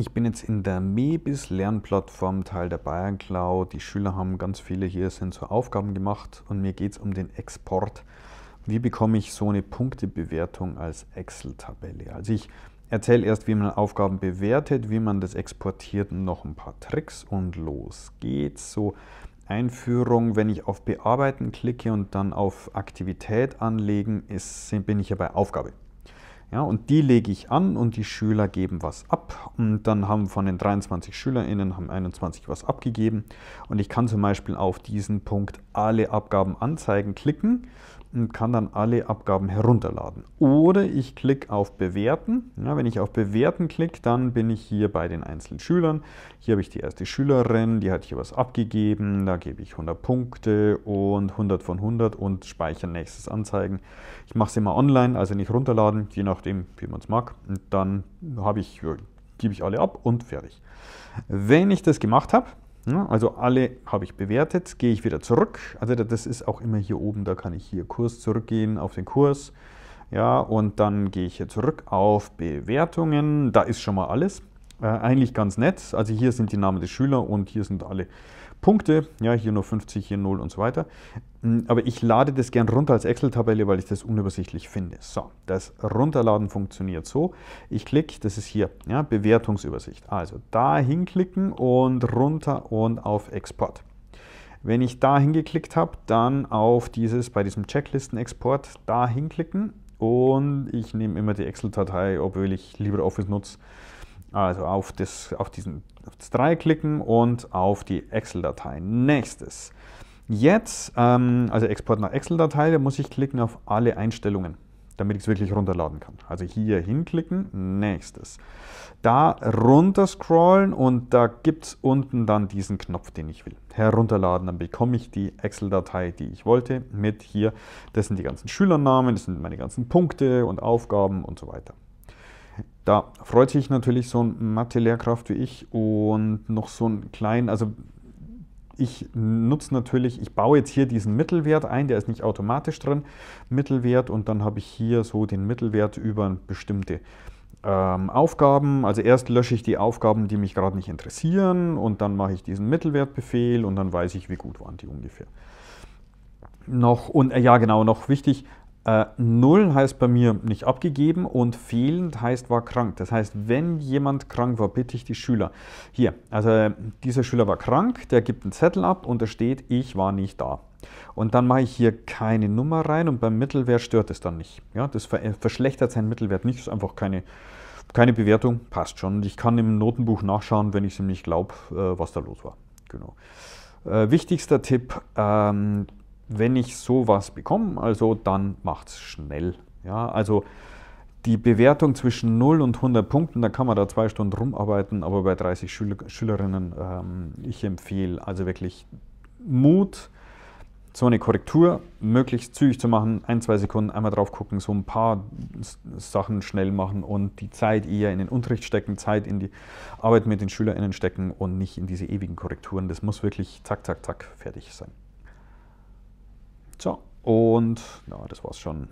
Ich bin jetzt in der MEBIS Lernplattform Teil der Bayern Cloud. Die Schüler haben ganz viele hier sind so Aufgaben gemacht und mir geht es um den Export. Wie bekomme ich so eine Punktebewertung als Excel-Tabelle? Also ich erzähle erst, wie man Aufgaben bewertet, wie man das exportiert und noch ein paar Tricks und los geht's. So Einführung, wenn ich auf Bearbeiten klicke und dann auf Aktivität anlegen, ist, bin ich ja bei Aufgabe. Ja, und die lege ich an und die Schüler geben was ab. Und dann haben von den 23 SchülerInnen haben 21 was abgegeben. Und ich kann zum Beispiel auf diesen Punkt alle Abgaben anzeigen klicken und kann dann alle Abgaben herunterladen. Oder ich klicke auf Bewerten. Ja, wenn ich auf Bewerten klicke, dann bin ich hier bei den einzelnen Schülern. Hier habe ich die erste Schülerin, die hat hier was abgegeben. Da gebe ich 100 Punkte und 100 von 100 und speichern nächstes Anzeigen. Ich mache es immer online, also nicht runterladen, je nachdem, wie man es mag. Und dann habe ich, gebe ich alle ab und fertig. Wenn ich das gemacht habe, Ne? Also alle habe ich bewertet, gehe ich wieder zurück. Also das ist auch immer hier oben, da kann ich hier Kurs zurückgehen auf den Kurs. Ja, und dann gehe ich hier zurück auf Bewertungen. Da ist schon mal alles äh, eigentlich ganz nett. Also hier sind die Namen der Schüler und hier sind alle Punkte. Ja, hier nur 50, hier 0 und so weiter. Hm, aber ich lade das gern runter als Excel-Tabelle, weil ich das unübersichtlich finde. So, das Runterladen funktioniert so. Ich klicke, das ist hier, ja, Bewertungsübersicht. Also da hinklicken und runter und auf Export. Wenn ich da hingeklickt habe, dann auf dieses, bei diesem Checklisten-Export, da hinklicken und ich nehme immer die Excel-Datei, obwohl ich LibreOffice nutze also auf, das, auf, diesen, auf das Dreieck klicken und auf die Excel-Datei. Nächstes. Jetzt, ähm, also Export nach Excel-Datei, da muss ich klicken auf alle Einstellungen, damit ich es wirklich runterladen kann. Also hier hinklicken, nächstes. Da runter scrollen und da gibt es unten dann diesen Knopf, den ich will. Herunterladen, dann bekomme ich die Excel-Datei, die ich wollte, mit hier. Das sind die ganzen Schülernamen, das sind meine ganzen Punkte und Aufgaben und so weiter. Da freut sich natürlich so ein Mathe-Lehrkraft wie ich und noch so ein kleinen, also ich nutze natürlich, ich baue jetzt hier diesen Mittelwert ein, der ist nicht automatisch drin, Mittelwert und dann habe ich hier so den Mittelwert über bestimmte ähm, Aufgaben. Also erst lösche ich die Aufgaben, die mich gerade nicht interessieren und dann mache ich diesen Mittelwertbefehl und dann weiß ich, wie gut waren die ungefähr. Noch, und äh, ja genau, noch wichtig, äh, null heißt bei mir nicht abgegeben und fehlend heißt war krank. Das heißt, wenn jemand krank war, bitte ich die Schüler. Hier, also dieser Schüler war krank, der gibt einen Zettel ab und da steht, ich war nicht da. Und dann mache ich hier keine Nummer rein und beim Mittelwert stört es dann nicht. Ja, das äh, verschlechtert seinen Mittelwert nicht, ist einfach keine, keine Bewertung, passt schon. Und ich kann im Notenbuch nachschauen, wenn ich es ihm nicht glaube, äh, was da los war. Genau. Äh, wichtigster Tipp, ähm, wenn ich sowas bekomme, also dann macht es schnell. Ja, also die Bewertung zwischen 0 und 100 Punkten, da kann man da zwei Stunden rumarbeiten, aber bei 30 Schüler, Schülerinnen, ähm, ich empfehle also wirklich Mut, so eine Korrektur möglichst zügig zu machen, ein, zwei Sekunden einmal drauf gucken, so ein paar Sachen schnell machen und die Zeit eher in den Unterricht stecken, Zeit in die Arbeit mit den SchülerInnen stecken und nicht in diese ewigen Korrekturen. Das muss wirklich zack, zack, zack fertig sein. So, und ja, das war's schon.